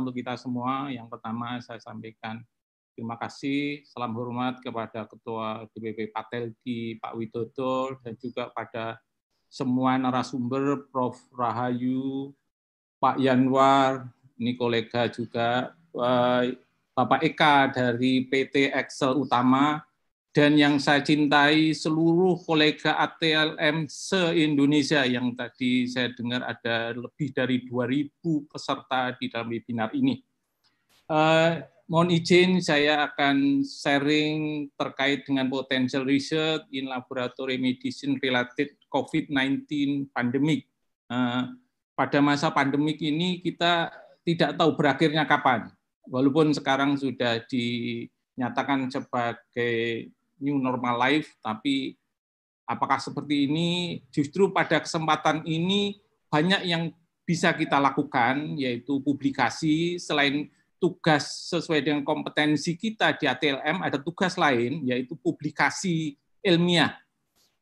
untuk kita semua. Yang pertama saya sampaikan terima kasih, salam hormat kepada Ketua DPP Patelki Pak Widodo dan juga pada semua narasumber Prof. Rahayu, Pak Yanwar, ini kolega juga eh, Bapak Eka dari PT Excel Utama, dan yang saya cintai seluruh kolega ATLM se-Indonesia yang tadi saya dengar ada lebih dari 2.000 peserta di dalam webinar ini. Uh, mohon izin saya akan sharing terkait dengan potential research in laboratory medicine related COVID-19 pandemic. Uh, pada masa pandemik ini kita tidak tahu berakhirnya kapan. Walaupun sekarang sudah dinyatakan sebagai new normal life, tapi apakah seperti ini? Justru pada kesempatan ini banyak yang bisa kita lakukan, yaitu publikasi selain tugas sesuai dengan kompetensi kita di ATLM, ada tugas lain, yaitu publikasi ilmiah.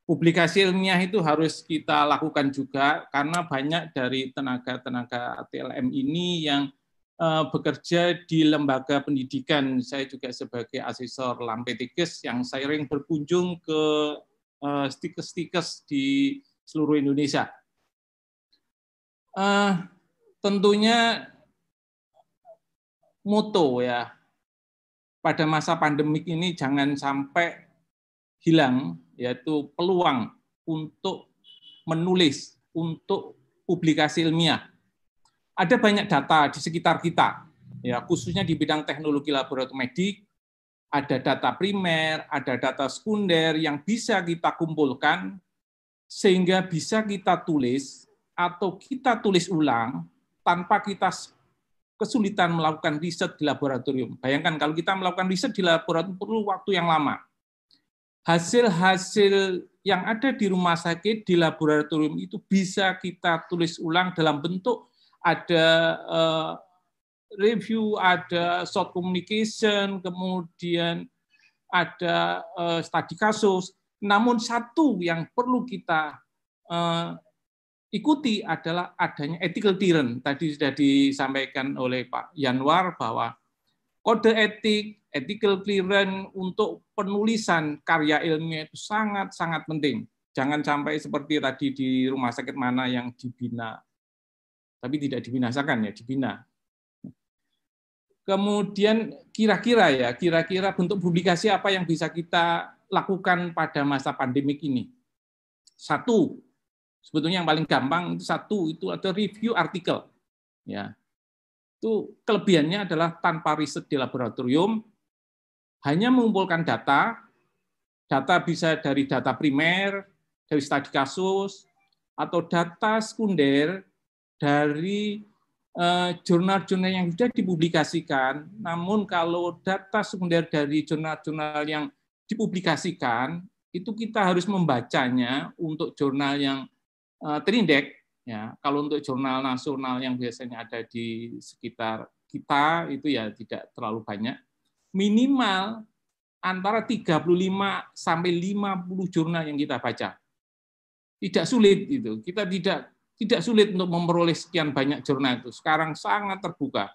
Publikasi ilmiah itu harus kita lakukan juga karena banyak dari tenaga-tenaga ATLM ini yang Eh, bekerja di lembaga pendidikan. Saya juga sebagai asesor Lampetikes yang sering berkunjung ke eh, stikes-stikes di seluruh Indonesia. Uh, tentunya moto ya pada masa pandemik ini jangan sampai hilang yaitu peluang untuk menulis untuk publikasi ilmiah ada banyak data di sekitar kita, ya khususnya di bidang teknologi laboratorium medik, ada data primer, ada data sekunder yang bisa kita kumpulkan sehingga bisa kita tulis atau kita tulis ulang tanpa kita kesulitan melakukan riset di laboratorium. Bayangkan kalau kita melakukan riset di laboratorium perlu waktu yang lama. Hasil-hasil yang ada di rumah sakit, di laboratorium itu bisa kita tulis ulang dalam bentuk ada uh, review, ada short communication, kemudian ada uh, eh, studi kasus. Namun satu yang perlu kita uh, ikuti adalah adanya ethical tyrant. Tadi sudah disampaikan oleh Pak Yanwar bahwa kode etik, ethical clearance untuk penulisan karya ilmiah itu sangat-sangat penting. Jangan sampai seperti tadi di rumah sakit mana yang dibina tapi tidak dibinasakan ya, dibina. Kemudian kira-kira ya, kira-kira bentuk publikasi apa yang bisa kita lakukan pada masa pandemik ini? Satu, sebetulnya yang paling gampang itu satu itu atau review artikel. Ya. Itu kelebihannya adalah tanpa riset di laboratorium, hanya mengumpulkan data, data bisa dari data primer, dari studi kasus, atau data sekunder dari eh, jurnal-jurnal yang sudah dipublikasikan, namun kalau data sekunder dari jurnal-jurnal yang dipublikasikan, itu kita harus membacanya untuk jurnal yang eh, terindek. Ya, kalau untuk jurnal nasional yang biasanya ada di sekitar kita itu ya tidak terlalu banyak. Minimal antara 35 sampai 50 jurnal yang kita baca. Tidak sulit itu. Kita tidak tidak sulit untuk memperoleh sekian banyak jurnal itu. Sekarang sangat terbuka.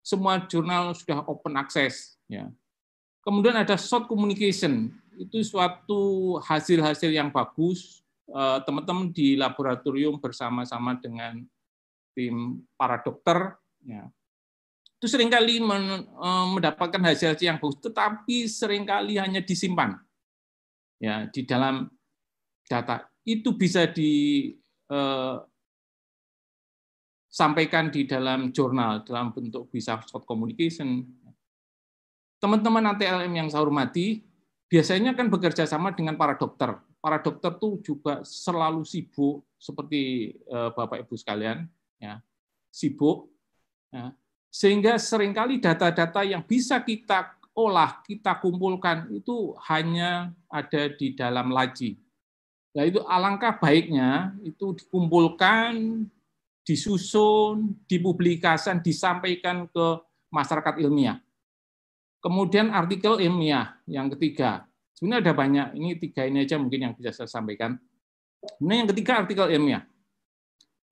Semua jurnal sudah open access. Ya. Kemudian ada short communication. Itu suatu hasil-hasil yang bagus. Eh, teman-teman di laboratorium bersama-sama dengan tim para dokter. Ya. Itu seringkali eh, mendapatkan hasil-hasil yang bagus, tetapi seringkali hanya disimpan ya di dalam data. Itu bisa di eh, sampaikan di dalam jurnal dalam bentuk bisa short communication. Teman-teman ATLM yang saya hormati, biasanya kan bekerja sama dengan para dokter. Para dokter tuh juga selalu sibuk seperti eh, Bapak Ibu sekalian, ya. Sibuk. Ya. Sehingga seringkali data-data yang bisa kita olah, kita kumpulkan itu hanya ada di dalam laci Nah, itu alangkah baiknya itu dikumpulkan disusun, dipublikasikan, disampaikan ke masyarakat ilmiah. Kemudian artikel ilmiah yang ketiga. Sebenarnya ada banyak, ini tiga ini aja mungkin yang bisa saya sampaikan. Ini yang ketiga artikel ilmiah.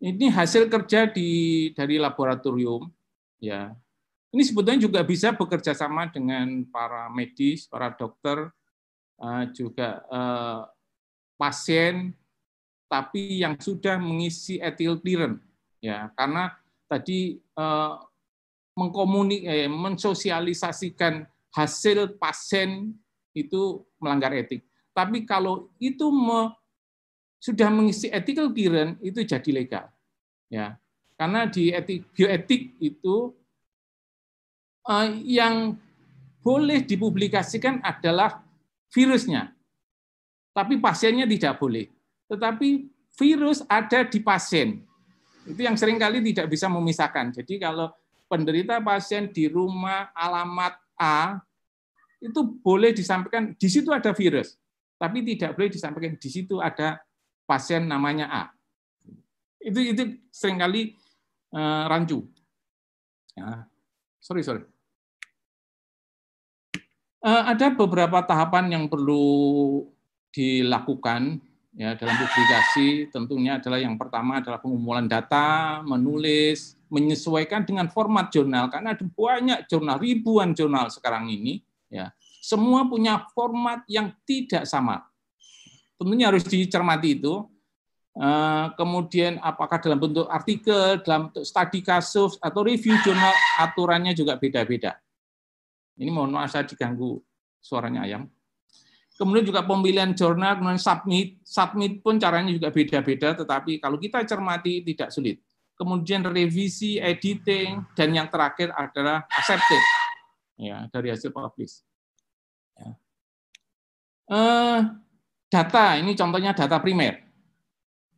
Ini hasil kerja di dari laboratorium ya. Ini sebetulnya juga bisa bekerja sama dengan para medis, para dokter, eh, juga eh, pasien, tapi yang sudah mengisi etil clearance ya karena tadi eh, mengkomunik eh, mensosialisasikan hasil pasien itu melanggar etik. Tapi kalau itu me, sudah mengisi ethical clearance itu jadi legal. Ya. Karena di etik, bioetik itu eh, yang boleh dipublikasikan adalah virusnya. Tapi pasiennya tidak boleh. Tetapi virus ada di pasien. Itu yang seringkali tidak bisa memisahkan. Jadi kalau penderita pasien di rumah alamat A, itu boleh disampaikan, di situ ada virus. Tapi tidak boleh disampaikan, di situ ada pasien namanya A. Itu itu seringkali uh, rancu. Ya. Sorry, sorry. Uh, ada beberapa tahapan yang perlu dilakukan ya dalam publikasi tentunya adalah yang pertama adalah pengumpulan data, menulis, menyesuaikan dengan format jurnal karena ada banyak jurnal, ribuan jurnal sekarang ini ya. Semua punya format yang tidak sama. Tentunya harus dicermati itu. Eh, kemudian apakah dalam bentuk artikel, dalam bentuk studi kasus atau review jurnal aturannya juga beda-beda. Ini mohon maaf saya diganggu suaranya ayam. Kemudian juga pemilihan jurnal, kemudian submit, submit pun caranya juga beda-beda, tetapi kalau kita cermati tidak sulit. Kemudian revisi, editing, dan yang terakhir adalah accepted ya, dari hasil publish. Ya. Eh, data, ini contohnya data primer.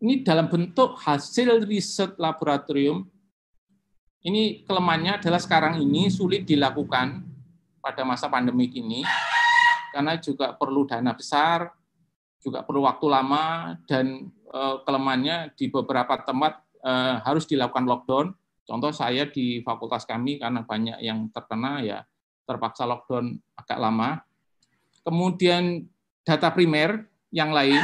Ini dalam bentuk hasil riset laboratorium. Ini kelemahannya adalah sekarang ini sulit dilakukan pada masa pandemi ini karena juga perlu dana besar, juga perlu waktu lama dan uh, kelemahannya di beberapa tempat uh, harus dilakukan lockdown. Contoh saya di fakultas kami karena banyak yang terkena ya terpaksa lockdown agak lama. Kemudian data primer yang lain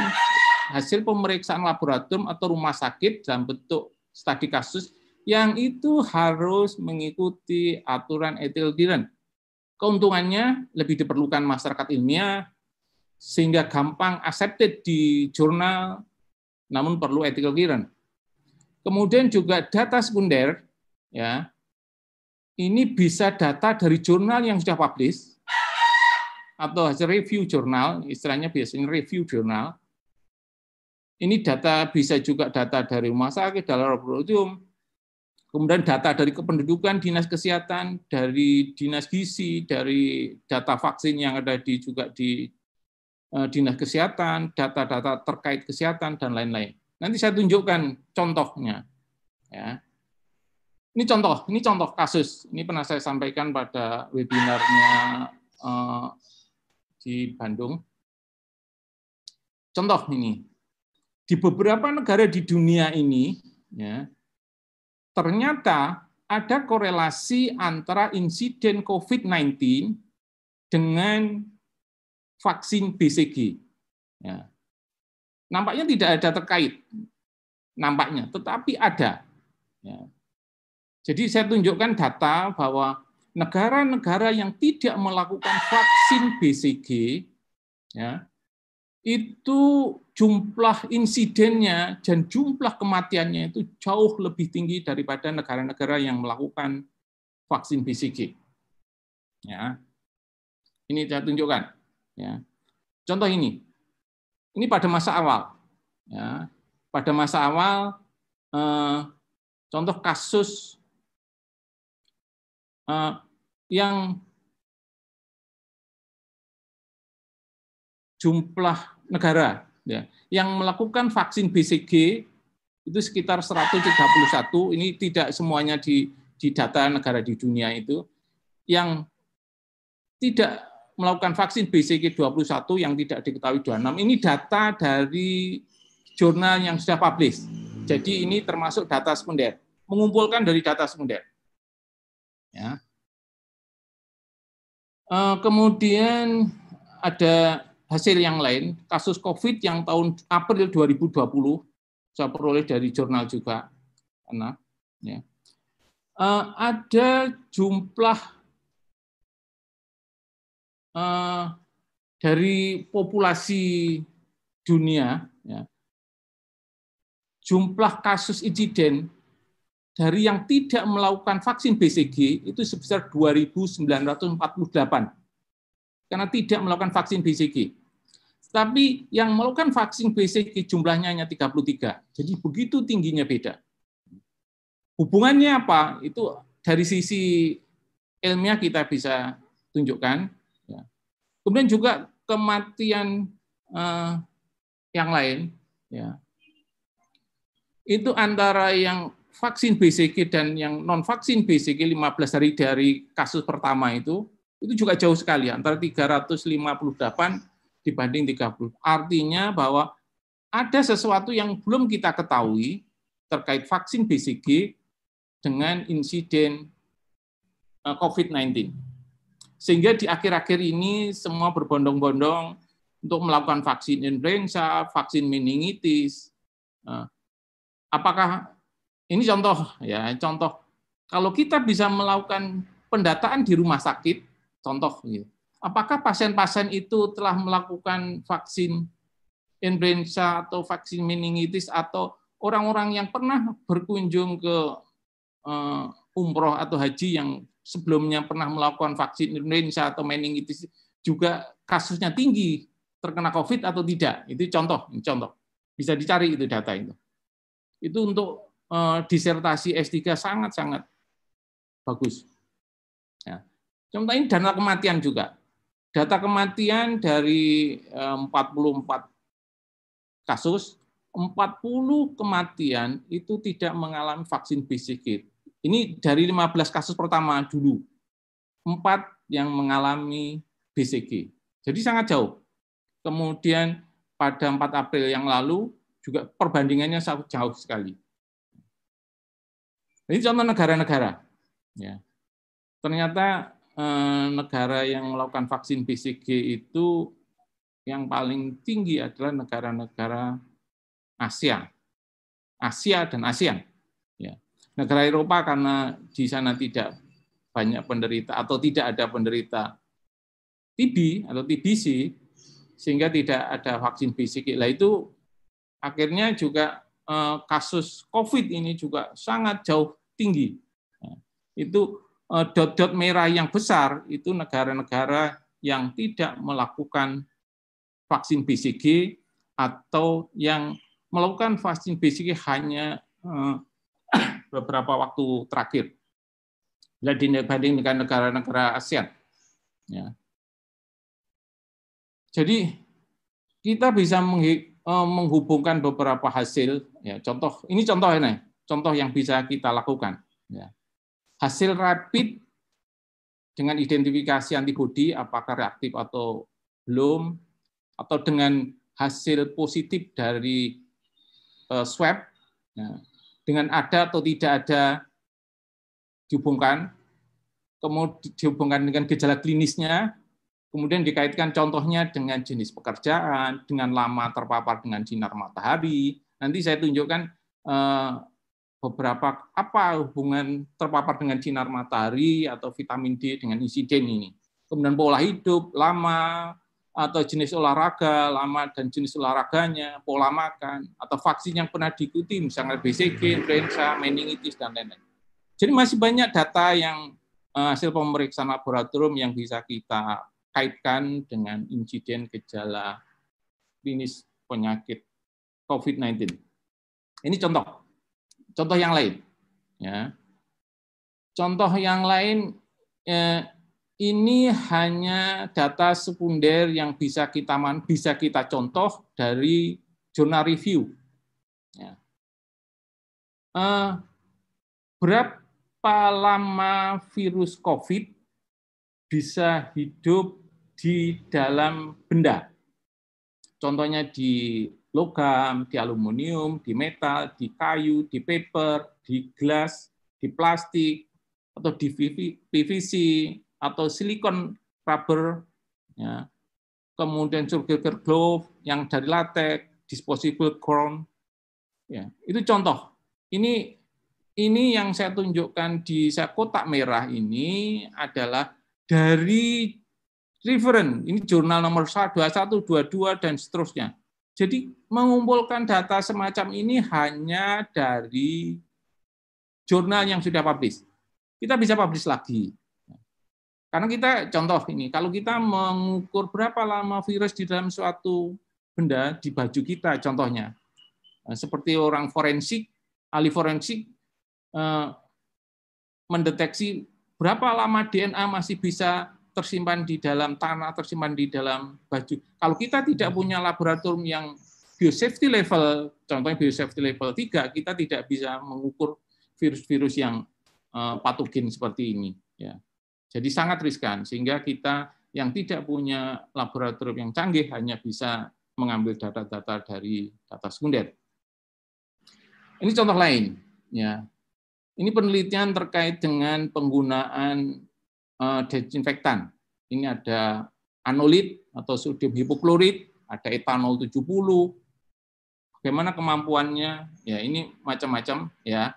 hasil pemeriksaan laboratorium atau rumah sakit dalam bentuk studi kasus yang itu harus mengikuti aturan etil diren keuntungannya lebih diperlukan masyarakat ilmiah sehingga gampang accepted di jurnal namun perlu ethical clearance. Kemudian juga data sekunder ya. Ini bisa data dari jurnal yang sudah publish atau hasil review jurnal, istilahnya biasanya review jurnal. Ini data bisa juga data dari rumah sakit, dari laboratorium, kemudian data dari kependudukan dinas kesehatan dari dinas gizi dari data vaksin yang ada di juga di eh, dinas kesehatan data-data terkait kesehatan dan lain-lain nanti saya tunjukkan contohnya ya ini contoh, ini contoh kasus. Ini pernah saya sampaikan pada webinarnya uh, di Bandung. Contoh ini, di beberapa negara di dunia ini, ya, ternyata ada korelasi antara insiden COVID-19 dengan vaksin BCG. Ya. Nampaknya tidak ada terkait, nampaknya, tetapi ada. Ya. Jadi saya tunjukkan data bahwa negara-negara yang tidak melakukan vaksin BCG, ya, itu jumlah insidennya dan jumlah kematiannya itu jauh lebih tinggi daripada negara-negara yang melakukan vaksin BCG. Ya. Ini saya tunjukkan. Ya. Contoh ini. Ini pada masa awal. Ya. Pada masa awal, eh, contoh kasus eh, yang jumlah negara ya, yang melakukan vaksin BCG itu sekitar 131 ini tidak semuanya di di data negara di dunia itu yang tidak melakukan vaksin BCG 21 yang tidak diketahui 26 ini data dari jurnal yang sudah publis. Jadi ini termasuk data sekunder, mengumpulkan dari data sekunder. Ya. Eh, kemudian ada hasil yang lain, kasus COVID yang tahun April 2020 saya peroleh dari jurnal juga. Nah, ya. Uh, ada jumlah uh, dari populasi dunia, ya, jumlah kasus insiden dari yang tidak melakukan vaksin BCG itu sebesar 2.948 karena tidak melakukan vaksin BCG. Tapi yang melakukan vaksin BCG jumlahnya hanya 33. Jadi begitu tingginya beda. Hubungannya apa? Itu dari sisi ilmiah kita bisa tunjukkan. Ya. Kemudian juga kematian eh, yang lain, ya. itu antara yang vaksin BCG dan yang non vaksin BCG 15 hari dari kasus pertama itu itu juga jauh sekali, antara 358 dibanding 30. Artinya bahwa ada sesuatu yang belum kita ketahui terkait vaksin BCG dengan insiden eh, COVID-19. Sehingga di akhir-akhir ini semua berbondong-bondong untuk melakukan vaksin influenza, vaksin meningitis. Eh, apakah ini contoh ya, contoh kalau kita bisa melakukan pendataan di rumah sakit Contoh gitu. Apakah pasien-pasien itu telah melakukan vaksin influenza atau vaksin meningitis atau orang-orang yang pernah berkunjung ke eh, umroh atau haji yang sebelumnya pernah melakukan vaksin influenza atau meningitis juga kasusnya tinggi terkena COVID atau tidak. Itu contoh, contoh. Bisa dicari itu data itu. Itu untuk eh, disertasi S3 sangat-sangat bagus. Contohnya dana kematian juga. Data kematian dari 44 eh, kasus, 40 kematian itu tidak mengalami vaksin BCG Ini dari 15 kasus pertama dulu, 4 yang mengalami BCG. Jadi sangat jauh. Kemudian pada 4 April yang lalu juga perbandingannya sangat jauh sekali. Ini contoh negara-negara. Ya. Ternyata Eh, negara yang melakukan vaksin BCG itu yang paling tinggi adalah negara-negara Asia, Asia dan ASEAN. Ya. Negara Eropa karena di sana tidak banyak penderita atau tidak ada penderita TB atau TBC, sehingga tidak ada vaksin BCG. Lah itu akhirnya juga eh, kasus COVID ini juga sangat jauh tinggi. Ya. Itu Eh, dot-dot merah yang besar itu negara-negara yang tidak melakukan vaksin BCG atau yang melakukan vaksin BCG hanya eh, beberapa waktu terakhir. Jadi dibanding dengan negara-negara ASEAN. Ya. Jadi kita bisa eh, menghubungkan beberapa hasil. Ya, contoh ini contoh ini, contoh yang bisa kita lakukan. Ya hasil rapid dengan identifikasi antibodi apakah reaktif atau belum atau dengan hasil positif dari eh, swab nah, dengan ada atau tidak ada dihubungkan kemudian dihubungkan dengan gejala klinisnya kemudian dikaitkan contohnya dengan jenis pekerjaan dengan lama terpapar dengan sinar matahari nanti saya tunjukkan uh, beberapa apa hubungan terpapar dengan sinar matahari atau vitamin D dengan insiden ini. Kemudian pola hidup lama atau jenis olahraga lama dan jenis olahraganya, pola makan atau vaksin yang pernah diikuti misalnya BCG, influenza, meningitis dan lain-lain. Jadi masih banyak data yang eh, hasil pemeriksaan laboratorium yang bisa kita kaitkan dengan insiden gejala klinis penyakit COVID-19. Ini contoh Contoh yang lain. Ya. Contoh yang lain ya, ini hanya data sekunder yang bisa kita man, bisa kita contoh dari jurnal review. Ya. Eh, berapa lama virus COVID bisa hidup di dalam benda? Contohnya di logam, di aluminium, di metal, di kayu, di paper, di gelas, di plastik, atau di PVC, atau silikon rubber, ya. kemudian surgical glove yang dari latex, disposable crown. Ya, itu contoh. Ini ini yang saya tunjukkan di kotak merah ini adalah dari reference, ini jurnal nomor 21, 22, dan seterusnya. Jadi mengumpulkan data semacam ini hanya dari jurnal yang sudah publish. Kita bisa publish lagi. Karena kita contoh ini, kalau kita mengukur berapa lama virus di dalam suatu benda di baju kita contohnya. Eh, seperti orang forensik, ahli forensik eh, mendeteksi berapa lama DNA masih bisa tersimpan di dalam tanah, tersimpan di dalam baju. Kalau kita tidak hmm. punya laboratorium yang biosafety level, contohnya biosafety level 3, kita tidak bisa mengukur virus-virus yang eh, patogen seperti ini. Ya. Jadi sangat riskan, sehingga kita yang tidak punya laboratorium yang canggih hanya bisa mengambil data-data dari data sekunder. Ini contoh lain. Ya. Ini penelitian terkait dengan penggunaan Eh, desinfektan. Ini ada anolit atau sodium hipoklorit, ada etanol 70. Bagaimana kemampuannya? Ya, ini macam-macam ya.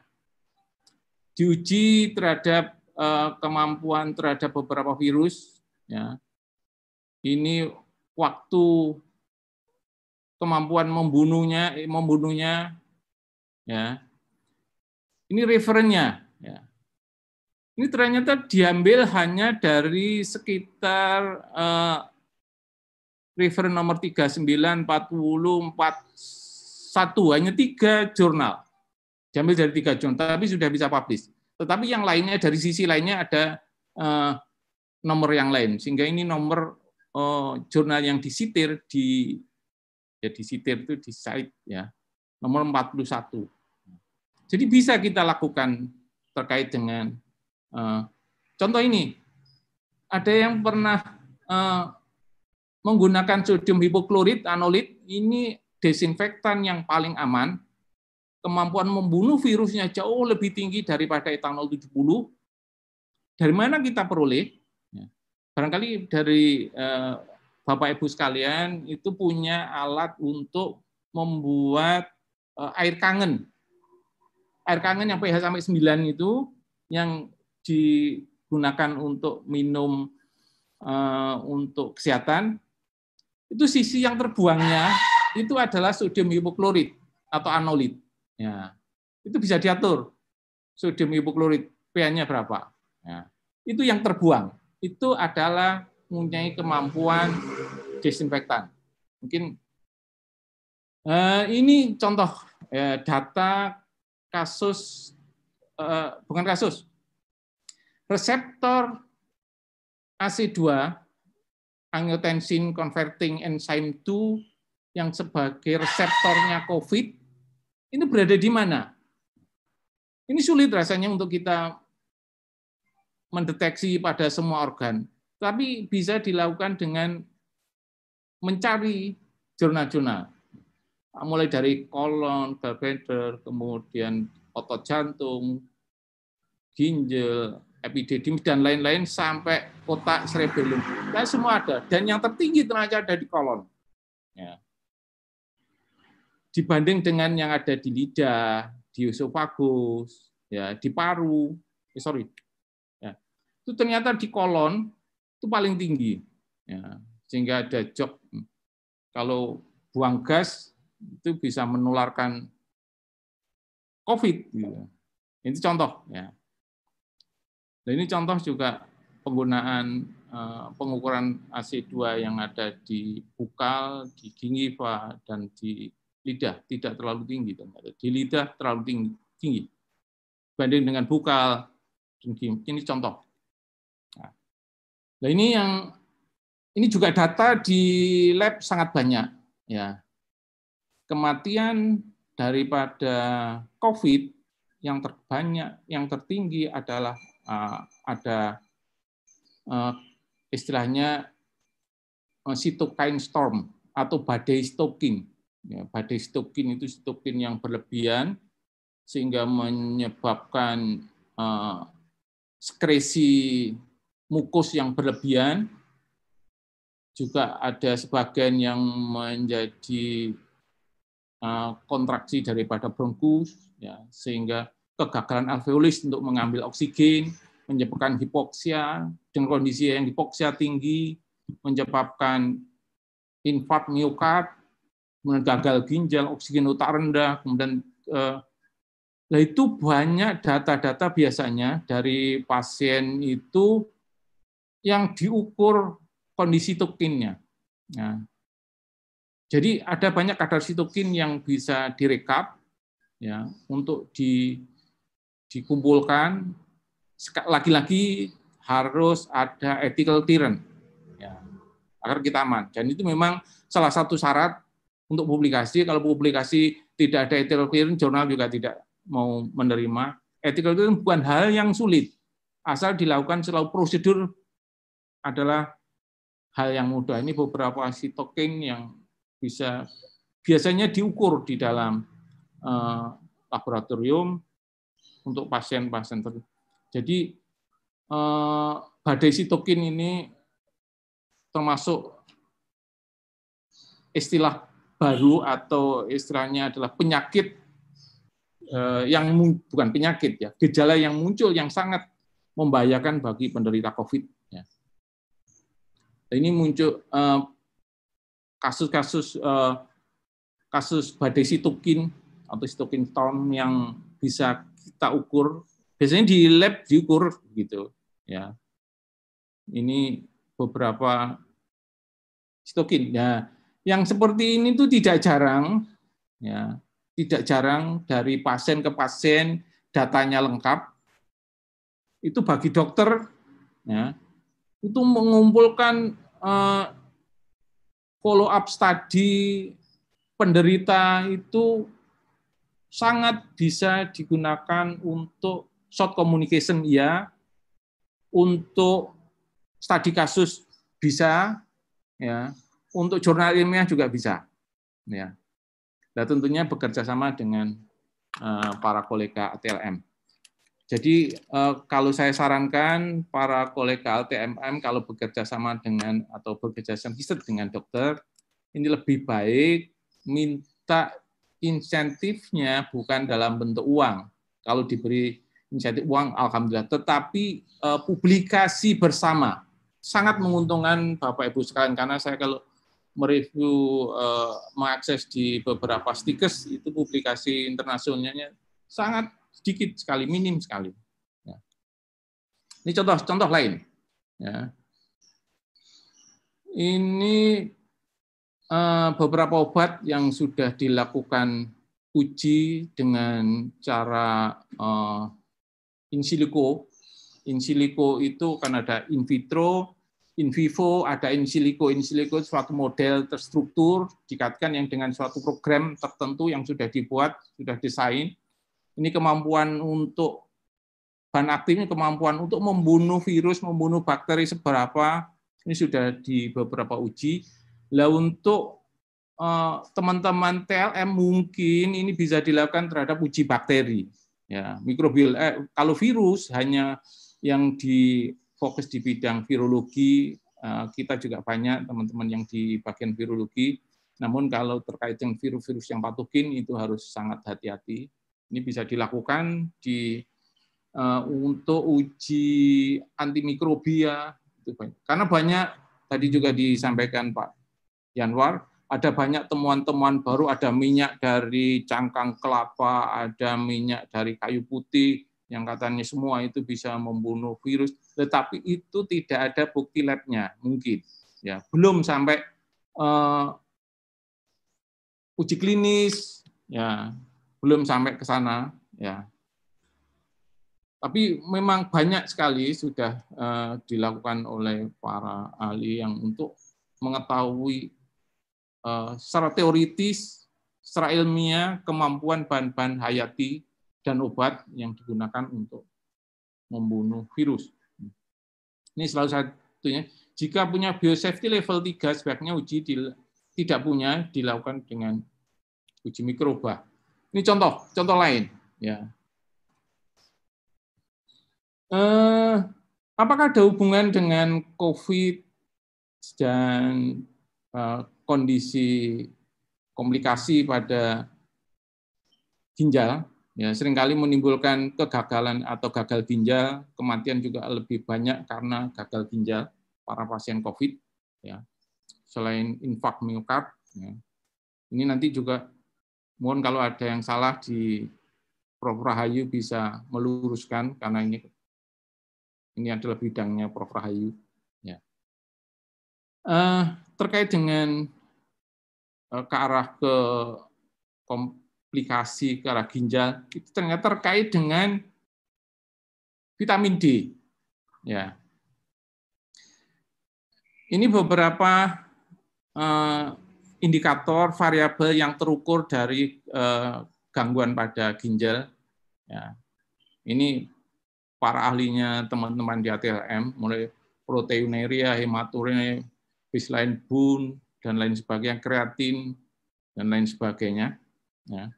Diuji terhadap eh, kemampuan terhadap beberapa virus ya. Ini waktu kemampuan membunuhnya membunuhnya ya. Ini referennya ya ini ternyata diambil hanya dari sekitar uh, river nomor 39, 40, 41, hanya tiga jurnal. Diambil dari tiga jurnal, tapi sudah bisa publish. Tetapi yang lainnya dari sisi lainnya ada uh, nomor yang lain, sehingga ini nomor uh, jurnal yang disitir di ya disitir itu di site ya nomor 41. Jadi bisa kita lakukan terkait dengan Eh, contoh ini, ada yang pernah eh, menggunakan sodium hipoklorit anolit, ini desinfektan yang paling aman, kemampuan membunuh virusnya jauh lebih tinggi daripada etanol 70. Dari mana kita peroleh? Ya. Barangkali dari eh, Bapak Ibu sekalian itu punya alat untuk membuat air kangen. Air kangen yang pH sampai 9 itu yang digunakan untuk minum uh, untuk kesehatan, itu sisi yang terbuangnya itu adalah sodium hipoklorit atau anolit. Ya. Itu bisa diatur. Sodium hipoklorit pH-nya berapa. Ya. Itu yang terbuang. Itu adalah mempunyai kemampuan disinfektan. Mungkin uh, ini contoh uh, data kasus uh, bukan kasus reseptor AC2 angiotensin converting enzyme 2 yang sebagai reseptornya COVID ini berada di mana? Ini sulit rasanya untuk kita mendeteksi pada semua organ, tapi bisa dilakukan dengan mencari jurnal-jurnal. Mulai dari kolon, gallbladder, kemudian otot jantung, ginjal, epidemis dan lain-lain sampai otak cerebellum. Dan semua ada dan yang tertinggi tenaga ada di kolon. Ya. Dibanding dengan yang ada di lidah, di esofagus, ya, di paru, eh, sorry, ya. itu ternyata di kolon itu paling tinggi, ya. sehingga ada jok kalau buang gas itu bisa menularkan COVID. Ya. Gitu. Ini contoh. Ya. Nah, ini contoh juga penggunaan eh, pengukuran AC2 yang ada di bukal, di gingiva, dan di lidah tidak terlalu tinggi. Di lidah terlalu tinggi, tinggi. Banding dengan bukal, ini contoh. Nah. nah, ini yang ini juga data di lab sangat banyak ya. Kematian daripada COVID yang terbanyak, yang tertinggi adalah uh, ada uh, istilahnya uh, storm atau badai stoking. Ya, badai stoking itu stoking yang berlebihan sehingga menyebabkan uh, sekresi mukus yang berlebihan. Juga ada sebagian yang menjadi kontraksi daripada bronkus, ya, sehingga kegagalan alveolis untuk mengambil oksigen, menyebabkan hipoksia dengan kondisi yang hipoksia tinggi, menyebabkan infark miokard, gagal ginjal, oksigen otak rendah, kemudian eh, itu banyak data-data biasanya dari pasien itu yang diukur kondisi tokinnya. Nah, jadi ada banyak kadar sitokin yang bisa direkap ya untuk di dikumpulkan lagi-lagi harus ada ethical clearance ya, agar kita aman. Dan itu memang salah satu syarat untuk publikasi. Kalau publikasi tidak ada ethical clearance, jurnal juga tidak mau menerima. Ethical clearance bukan hal yang sulit, asal dilakukan selalu prosedur adalah hal yang mudah. Ini beberapa token yang bisa biasanya diukur di dalam uh, laboratorium untuk pasien-pasien. tertentu. Jadi eh, badai sitokin ini termasuk istilah baru atau istilahnya adalah penyakit eh, yang bukan penyakit ya gejala yang muncul yang sangat membahayakan bagi penderita COVID. Ya. Ini muncul eh, kasus-kasus kasus badai sitokin atau sitokin storm yang bisa kita ukur. Biasanya di lab diukur gitu ya. Ini beberapa stokin Ya, yang seperti ini tuh tidak jarang ya, tidak jarang dari pasien ke pasien datanya lengkap. Itu bagi dokter ya, itu mengumpulkan eh, follow up study penderita itu sangat bisa digunakan untuk short communication ya, untuk studi kasus bisa, ya, untuk jurnal ilmiah juga bisa, ya. Dan nah, tentunya bekerja sama dengan eh, para kolega ATLM. Jadi eh, kalau saya sarankan para kolega LTMM kalau bekerja sama dengan atau bekerja sama dengan dokter ini lebih baik minta insentifnya bukan dalam bentuk uang. Kalau diberi insentif uang, alhamdulillah. Tetapi e, publikasi bersama sangat menguntungkan Bapak Ibu sekalian karena saya kalau mereview e, mengakses di beberapa stikers itu publikasi internasionalnya sangat sedikit sekali, minim sekali. Ya. Ini contoh-contoh lain. Ya. Ini Eh, beberapa obat yang sudah dilakukan uji dengan cara eh, in silico. In silico itu kan ada in vitro, in vivo, ada in silico. In silico suatu model terstruktur dikatakan yang dengan suatu program tertentu yang sudah dibuat, sudah desain. Ini kemampuan untuk bahan aktifnya kemampuan untuk membunuh virus, membunuh bakteri seberapa ini sudah di beberapa uji lah untuk eh, teman-teman uh, TLM mungkin ini bisa dilakukan terhadap uji bakteri. Ya, mikrobial eh, kalau virus hanya yang di fokus di bidang virologi, uh, kita juga banyak teman-teman yang di bagian virologi. Namun kalau terkait dengan virus-virus yang patogen itu harus sangat hati-hati. Ini bisa dilakukan di uh, untuk uji antimikrobia karena banyak tadi juga disampaikan Pak Yanwar, ada banyak temuan-temuan baru, ada minyak dari cangkang kelapa, ada minyak dari kayu putih, yang katanya semua itu bisa membunuh virus, tetapi itu tidak ada bukti labnya mungkin. Ya, belum sampai uh, uji klinis, ya, belum sampai ke sana, ya. Tapi memang banyak sekali sudah uh, dilakukan oleh para ahli yang untuk mengetahui Eh, secara teoritis, secara ilmiah, kemampuan bahan-bahan hayati dan obat yang digunakan untuk membunuh virus. Ini selalu satunya. Jika punya biosafety level 3, sebaiknya uji di, tidak punya dilakukan dengan uji mikroba. Ini contoh, contoh lain. Ya. Eh, apakah ada hubungan dengan COVID dan eh, kondisi komplikasi pada ginjal ya seringkali menimbulkan kegagalan atau gagal ginjal, kematian juga lebih banyak karena gagal ginjal para pasien COVID ya. Selain infak miokard ya. Ini nanti juga mohon kalau ada yang salah di Prof Rahayu bisa meluruskan karena ini ini adalah bidangnya Prof Rahayu ya. Uh, terkait dengan Eh, ke arah ke komplikasi ke arah ginjal itu ternyata terkait dengan vitamin D. Ya. Ini beberapa eh, indikator variabel yang terukur dari eh, gangguan pada ginjal. Ya. Ini para ahlinya teman-teman di ATLM, mulai proteinuria, hematuria, baseline bone, dan lain sebagainya, kreatin dan lain sebagainya. Ya.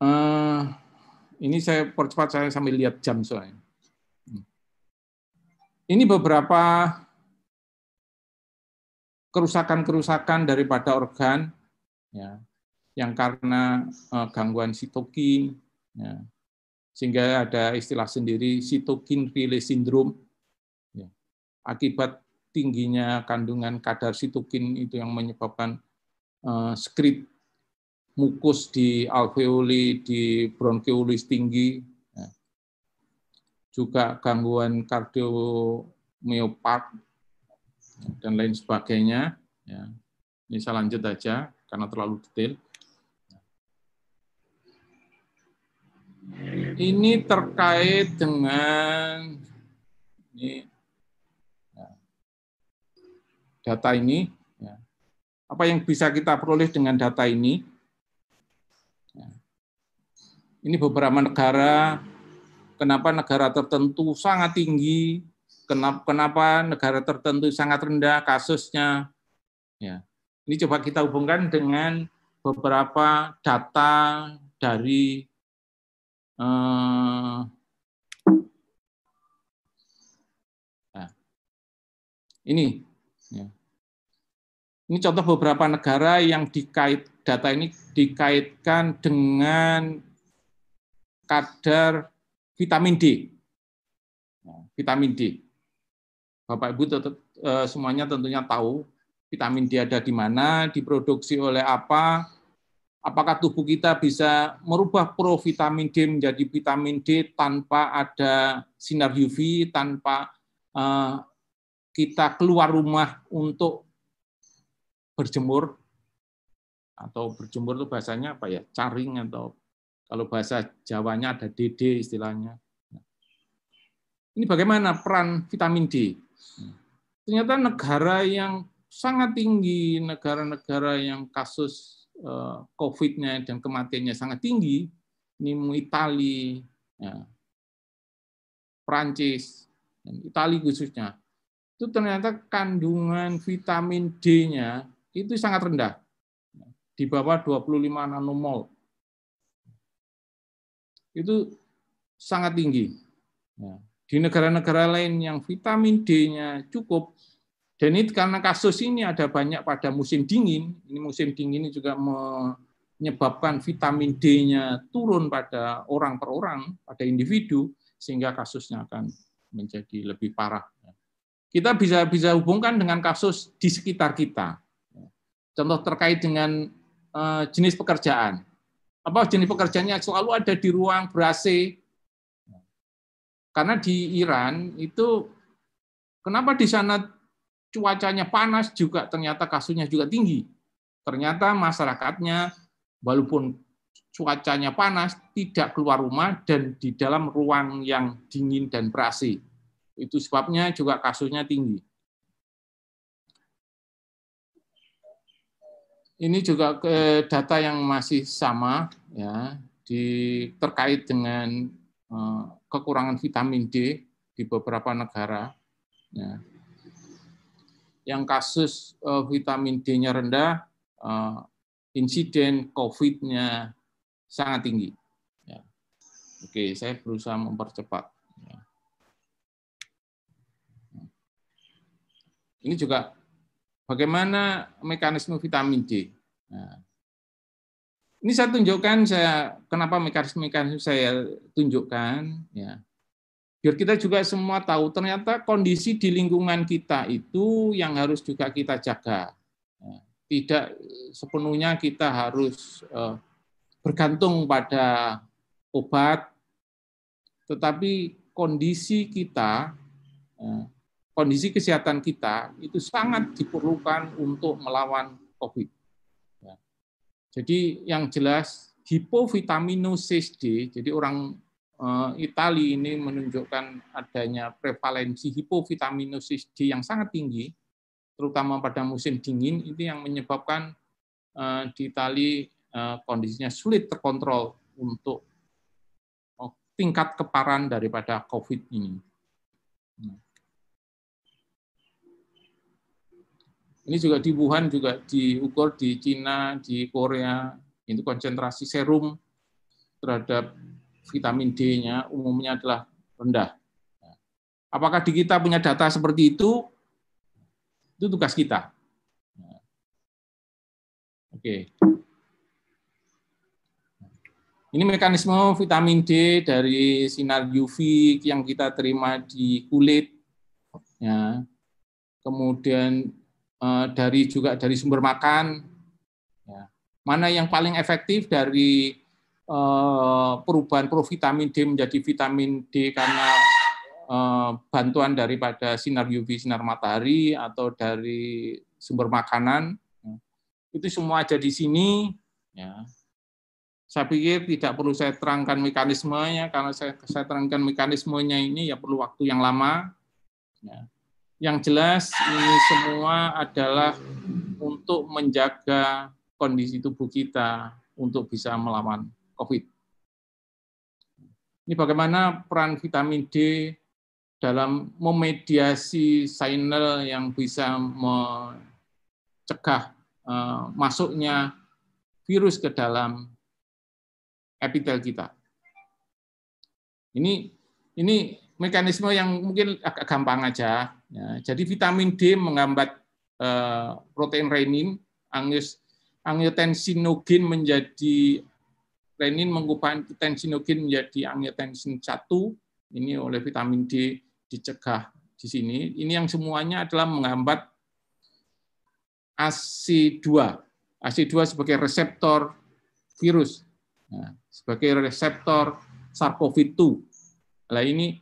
Uh, ini saya percepat saya sambil lihat jam soalnya. Hmm. Ini beberapa kerusakan-kerusakan daripada organ ya, yang karena uh, gangguan sitokin ya, sehingga ada istilah sendiri sitokin release syndrome akibat tingginya kandungan kadar sitokin itu yang menyebabkan uh, mukus di alveoli di bronkiolus tinggi ya. juga gangguan kardiomiopat dan lain sebagainya ya. ini saya lanjut aja karena terlalu detail ini terkait dengan ini data ini. Ya. Apa yang bisa kita peroleh dengan data ini? Ya. Ini beberapa negara, kenapa negara tertentu sangat tinggi, kenapa negara tertentu sangat rendah kasusnya. Ya. Ini coba kita hubungkan dengan beberapa data dari eh, ini ini contoh beberapa negara yang dikait data ini dikaitkan dengan kadar vitamin D. Nah, vitamin D. Bapak Ibu tetap e, semuanya tentunya tahu vitamin D ada di mana, diproduksi oleh apa, apakah tubuh kita bisa merubah provitamin D menjadi vitamin D tanpa ada sinar UV, tanpa e, kita keluar rumah untuk berjemur atau berjemur itu bahasanya apa ya caring atau kalau bahasa Jawanya ada DD istilahnya. Ini bagaimana peran vitamin D? Ternyata negara yang sangat tinggi, negara-negara yang kasus eh, COVID-nya dan kematiannya sangat tinggi, ini Itali, ya, Prancis, dan Itali khususnya, itu ternyata kandungan vitamin D-nya itu sangat rendah. Di bawah 25 nanomol. Itu sangat tinggi. Ya. Di negara-negara lain yang vitamin D-nya cukup, dan ini karena kasus ini ada banyak pada musim dingin, ini musim dingin ini juga menyebabkan vitamin D-nya turun pada orang per orang, pada individu, sehingga kasusnya akan menjadi lebih parah. Kita bisa bisa hubungkan dengan kasus di sekitar kita. Contoh terkait dengan uh, jenis pekerjaan. Apa jenis pekerjaannya selalu ada di ruang berasi. Karena di Iran itu kenapa di sana cuacanya panas juga ternyata kasusnya juga tinggi. Ternyata masyarakatnya walaupun cuacanya panas, tidak keluar rumah dan di dalam ruang yang dingin dan berasi. Itu sebabnya juga kasusnya tinggi. ini juga data yang masih sama ya di terkait dengan eh, kekurangan vitamin D di beberapa negara. Ya. Yang kasus eh, vitamin D-nya rendah, eh, insiden COVID-nya sangat tinggi. Ya. Oke, saya berusaha mempercepat. Ya. Ini juga Bagaimana mekanisme vitamin C? Nah, ini saya tunjukkan saya kenapa mekanisme-mekanisme saya tunjukkan ya. Biar kita juga semua tahu ternyata kondisi di lingkungan kita itu yang harus juga kita jaga. Ya, tidak sepenuhnya kita harus eh, bergantung pada obat, tetapi kondisi kita ya, kondisi kesehatan kita itu sangat diperlukan untuk melawan COVID. Ya. Jadi yang jelas hipovitaminosis D, jadi orang eh, Italia ini menunjukkan adanya prevalensi hipovitaminosis D yang sangat tinggi, terutama pada musim dingin, itu yang menyebabkan eh, di Itali eh, kondisinya sulit terkontrol untuk oh, tingkat keparan daripada COVID ini. Nah, Ini juga di Wuhan juga diukur di Cina, di Korea, itu konsentrasi serum terhadap vitamin D-nya umumnya adalah rendah. Apakah di kita punya data seperti itu? Itu tugas kita. Oke. Ini mekanisme vitamin D dari sinar UV yang kita terima di kulit. Ya. Kemudian Eh, dari juga dari sumber makan, ya. mana yang paling efektif dari eh, perubahan provitamin D menjadi vitamin D karena eh, bantuan daripada sinar UV sinar matahari atau dari sumber makanan ya. itu semua ada di sini ya saya pikir tidak perlu saya terangkan mekanismenya karena saya, saya terangkan mekanismenya ini ya perlu waktu yang lama ya. Yang jelas ini semua adalah untuk menjaga kondisi tubuh kita untuk bisa melawan COVID. Ini bagaimana peran vitamin D dalam memediasi signal yang bisa mencegah eh, masuknya virus ke dalam epitel kita. Ini ini mekanisme yang mungkin agak gampang aja. Ya, jadi vitamin D menghambat eh, protein renin, angiotensinogen menjadi renin mengubah angiotensinogen menjadi angiotensin 1. Ini oleh vitamin D dicegah di sini. Ini yang semuanya adalah menghambat AC2. AC2 sebagai reseptor virus, ya, sebagai reseptor sars 2 Nah, ini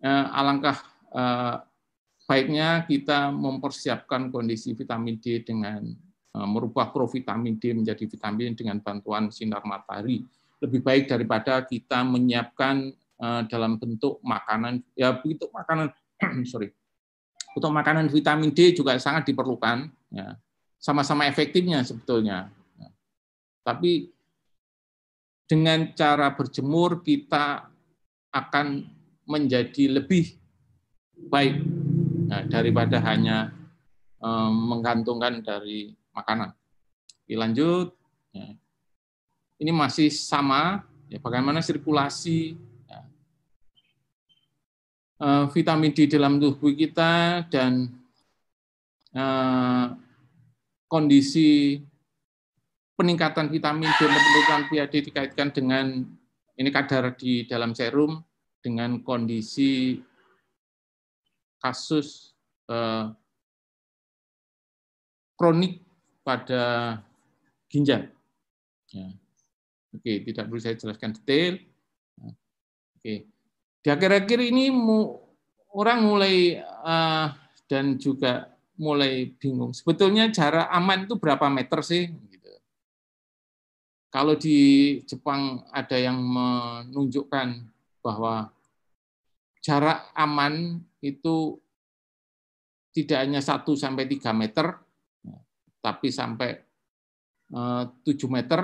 eh, alangkah eh, baiknya kita mempersiapkan kondisi vitamin D dengan eh, merubah provitamin D menjadi vitamin dengan bantuan sinar matahari. Lebih baik daripada kita menyiapkan eh, dalam bentuk makanan ya bentuk makanan sorry untuk makanan vitamin D juga sangat diperlukan ya sama-sama efektifnya sebetulnya ya. tapi dengan cara berjemur kita akan menjadi lebih baik Nah, daripada hanya eh, menggantungkan dari makanan. Oke, lanjut. Ya. Ini masih sama, ya, bagaimana sirkulasi ya. eh, vitamin D dalam tubuh kita dan eh, kondisi peningkatan vitamin D dan penurunan pH dikaitkan dengan ini kadar di dalam serum dengan kondisi kasus eh, kronik pada ginjal. Ya. Oke, tidak perlu saya jelaskan detail. Ya. Oke, di akhir-akhir ini mu, orang mulai uh, dan juga mulai bingung. Sebetulnya jarak aman itu berapa meter sih? Gitu. Kalau di Jepang ada yang menunjukkan bahwa jarak aman itu tidak hanya 1 sampai 3 meter, tapi sampai 7 eh, meter,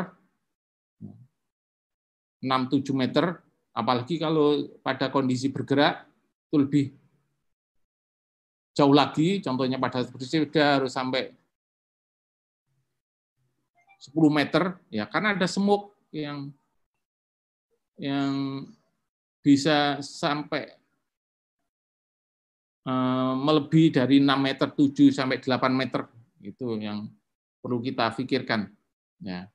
6-7 meter, apalagi kalau pada kondisi bergerak itu lebih jauh lagi, contohnya pada sepeda harus sampai 10 meter, ya karena ada semut yang yang bisa sampai Eh, melebihi dari 6 meter 7 sampai 8 meter itu yang perlu kita pikirkan ya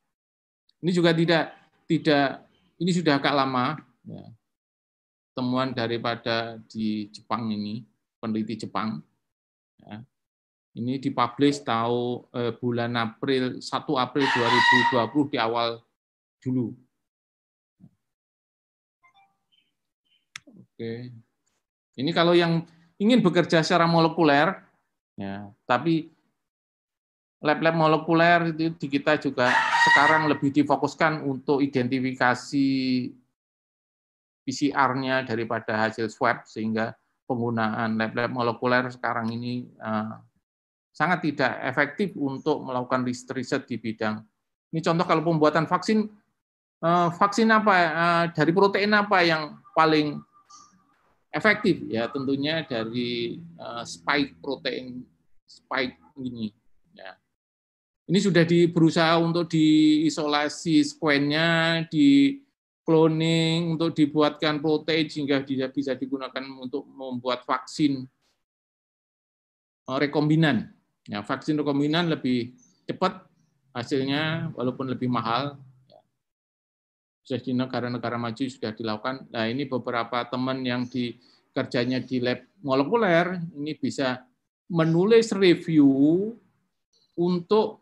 ini juga tidak tidak ini sudah agak lama ya. temuan daripada di Jepang ini peneliti Jepang ya. ini dipublish tahu eh, bulan April 1 April 2020 di awal dulu oke ini kalau yang ingin bekerja secara molekuler, ya, tapi lab-lab molekuler itu di kita juga sekarang lebih difokuskan untuk identifikasi PCR-nya daripada hasil swab sehingga penggunaan lab-lab molekuler sekarang ini eh, sangat tidak efektif untuk melakukan riset di bidang. Ini contoh kalau pembuatan vaksin, eh, vaksin apa eh, dari protein apa yang paling efektif ya tentunya dari uh, spike protein spike ini ya. Ini sudah di, berusaha untuk diisolasi sekuennya, di cloning untuk dibuatkan protein sehingga bisa digunakan untuk membuat vaksin eh, rekombinan. Ya, vaksin rekombinan lebih cepat hasilnya walaupun lebih mahal sudah di negara-negara maju sudah dilakukan. Nah ini beberapa teman yang di kerjanya di lab molekuler ini bisa menulis review untuk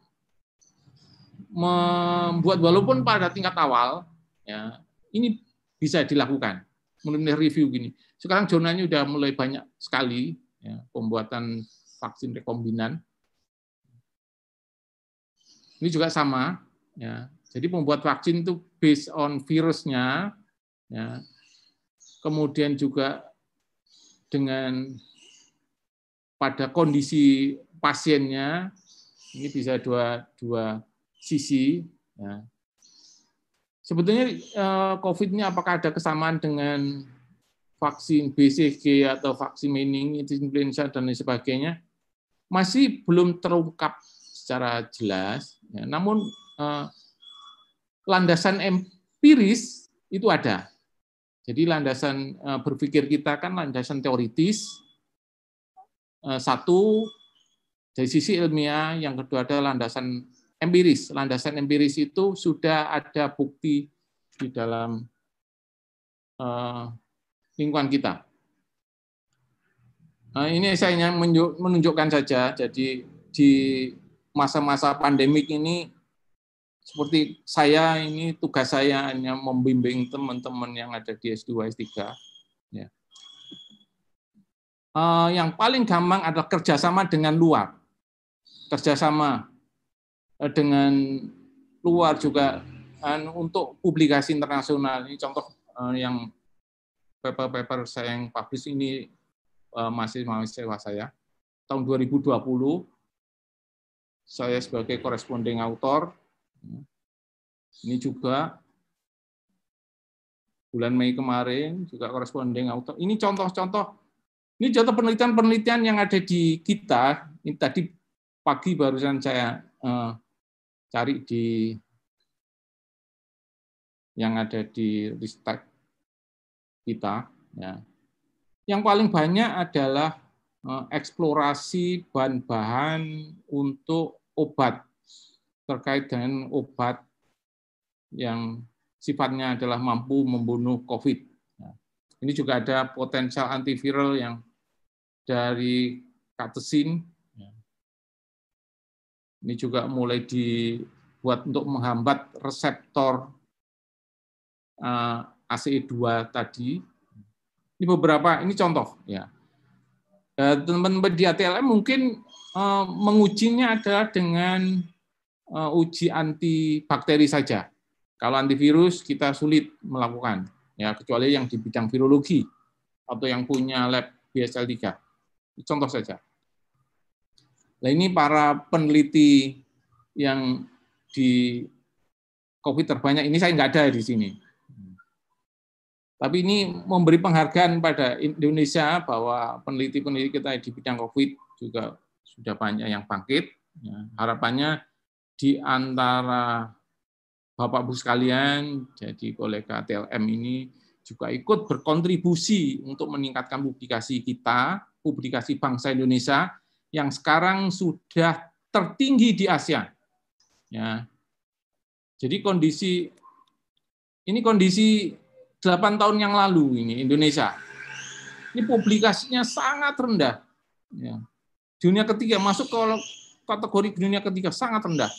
membuat walaupun pada tingkat awal ya ini bisa dilakukan menulis review gini. Sekarang jurnalnya sudah mulai banyak sekali ya, pembuatan vaksin rekombinan. Ini juga sama ya jadi membuat vaksin itu based on virusnya, ya. kemudian juga dengan pada kondisi pasiennya, ini bisa dua dua sisi. Ya. Sebetulnya eh, COVID ini apakah ada kesamaan dengan vaksin BCG atau vaksin meningitis influenza dan lain sebagainya? Masih belum terungkap secara jelas. Ya. Namun eh, landasan empiris itu ada. Jadi landasan eh, berpikir kita kan landasan teoritis, eh, satu dari sisi ilmiah, yang kedua ada landasan empiris. Landasan empiris itu sudah ada bukti di dalam eh, lingkungan kita. Nah, ini saya ingin menunjukkan saja. Jadi di masa-masa pandemik ini seperti saya ini tugas saya hanya membimbing teman-teman yang ada di S2 S3 ya. Uh, yang paling gampang adalah kerjasama dengan luar, kerjasama eh, dengan luar juga dan untuk publikasi internasional. Ini contoh eh, yang paper-paper saya yang publish ini uh, masih sewa saya tahun 2020 saya sebagai koresponden author. Ini juga bulan Mei kemarin juga koresponden auto. Ini contoh-contoh ini contoh penelitian-penelitian yang ada di kita. Ini tadi pagi barusan saya eh, cari di yang ada di Ristek kita. Ya. Yang paling banyak adalah eh, eksplorasi bahan-bahan untuk obat terkait dengan obat yang sifatnya adalah mampu membunuh COVID. Ya. Ini juga ada potensial antiviral yang dari katesin. Ya. Ini juga mulai dibuat untuk menghambat reseptor eh, ACE2 tadi. Ini beberapa, ini contoh ya. Eh, teman-teman di ATLM mungkin eh, mengujinya adalah dengan Eh, uji antibakteri saja. Kalau antivirus kita sulit melakukan, ya kecuali yang di bidang virologi atau yang punya lab BSL3. Contoh saja. Nah ini para peneliti yang di COVID terbanyak ini saya nggak ada di sini. Tapi ini memberi penghargaan pada Indonesia bahwa peneliti-peneliti kita di bidang COVID juga sudah banyak yang bangkit. Ya. harapannya di antara Bapak Bu sekalian, jadi kolega TLM ini juga ikut berkontribusi untuk meningkatkan publikasi kita, publikasi bangsa Indonesia yang sekarang sudah tertinggi di Asia. Ya. Jadi kondisi ini kondisi 8 tahun yang lalu ini Indonesia. Ini publikasinya sangat rendah. Ya. Dunia ketiga masuk ke kategori dunia ketiga sangat rendah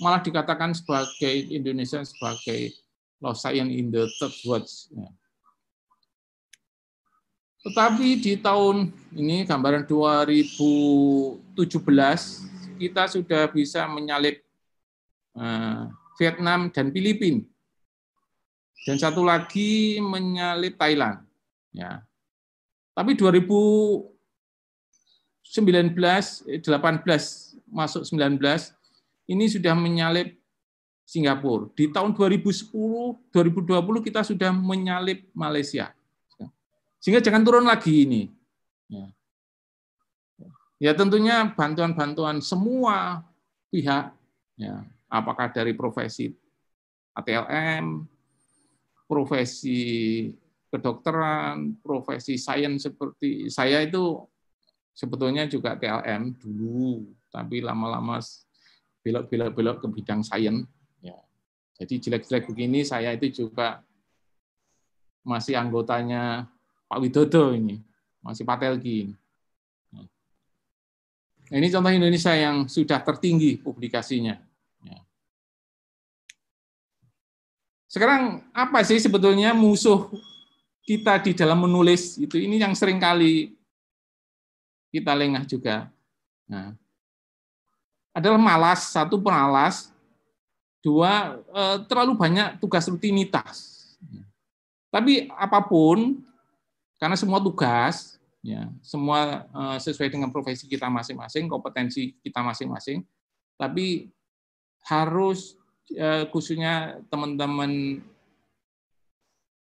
malah dikatakan sebagai Indonesia sebagai Losayan yang in the third world. Ya. Tetapi di tahun ini gambaran 2017 kita sudah bisa menyalip eh, Vietnam dan Filipina dan satu lagi menyalip Thailand. Ya. Tapi 2019 18 eh, masuk 19 ini sudah menyalip Singapura. Di tahun 2010, 2020 kita sudah menyalip Malaysia. Sehingga jangan turun lagi ini. Ya, ya tentunya bantuan-bantuan semua pihak, ya, apakah dari profesi ATLM, profesi kedokteran, profesi sains seperti saya itu sebetulnya juga TLM dulu, tapi lama-lama belok belok ke bidang sains. Ya. Jadi jelek-jelek begini saya itu juga masih anggotanya Pak Widodo ini, masih Patelgi. Nah, ya. ini contoh Indonesia yang sudah tertinggi publikasinya. Ya. Sekarang apa sih sebetulnya musuh kita di dalam menulis itu ini yang sering kali kita lengah juga. Nah, adalah malas, satu pemalas, dua eh, terlalu banyak tugas rutinitas. Tapi apapun, karena semua tugas, ya semua eh, sesuai dengan profesi kita masing-masing, kompetensi kita masing-masing, tapi harus eh, khususnya teman-teman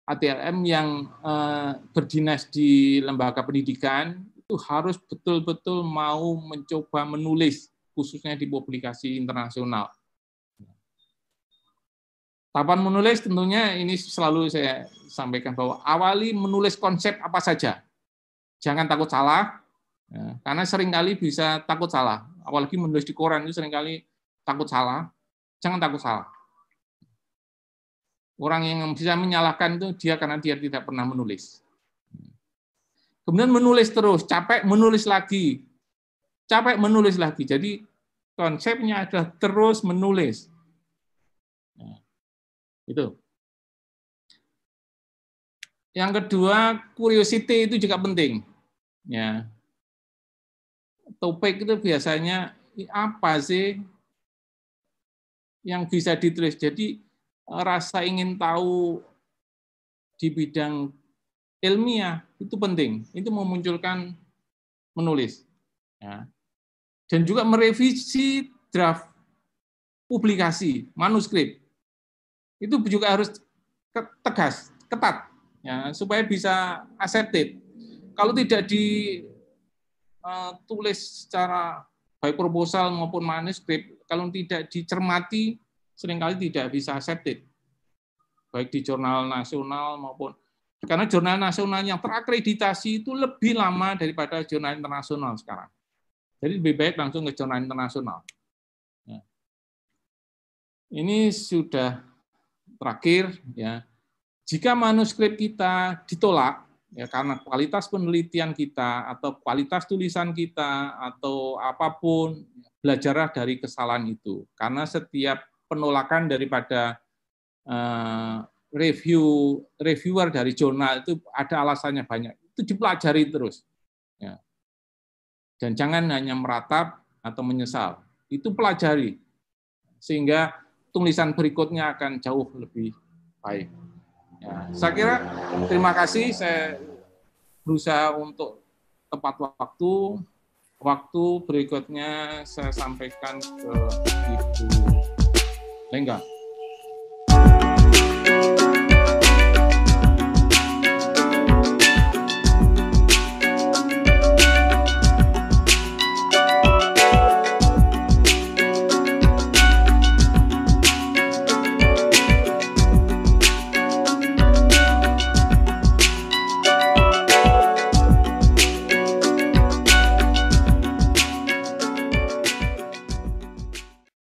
ATLM yang berdinas di lembaga pendidikan itu harus betul-betul mau mencoba menulis khususnya di publikasi internasional. Tahapan menulis tentunya ini selalu saya sampaikan bahwa awali menulis konsep apa saja. Jangan takut salah, ya, karena seringkali bisa takut salah. Apalagi menulis di koran itu seringkali takut salah. Jangan takut salah. Orang yang bisa menyalahkan itu dia karena dia tidak pernah menulis. Kemudian menulis terus, capek menulis lagi, capek menulis lagi. Jadi konsepnya adalah terus menulis. Nah, itu. Yang kedua, curiosity itu juga penting. Ya. Topik itu biasanya apa sih yang bisa ditulis. Jadi rasa ingin tahu di bidang ilmiah itu penting. Itu memunculkan menulis. Ya dan juga merevisi draft publikasi manuskrip itu juga harus tegas ketat ya supaya bisa accepted kalau tidak ditulis eh, secara baik proposal maupun manuskrip kalau tidak dicermati seringkali tidak bisa accepted baik di jurnal nasional maupun karena jurnal nasional yang terakreditasi itu lebih lama daripada jurnal internasional sekarang jadi lebih baik langsung ke zona internasional. Ya. Ini sudah terakhir ya. Jika manuskrip kita ditolak ya karena kualitas penelitian kita atau kualitas tulisan kita atau apapun belajarlah dari kesalahan itu. Karena setiap penolakan daripada eh, review reviewer dari jurnal itu ada alasannya banyak. Itu dipelajari terus. Ya. Dan jangan hanya meratap atau menyesal. Itu pelajari. Sehingga tulisan berikutnya akan jauh lebih baik. Ya, saya kira terima kasih. Saya berusaha untuk tepat waktu. Waktu berikutnya saya sampaikan ke Ibu Lengga.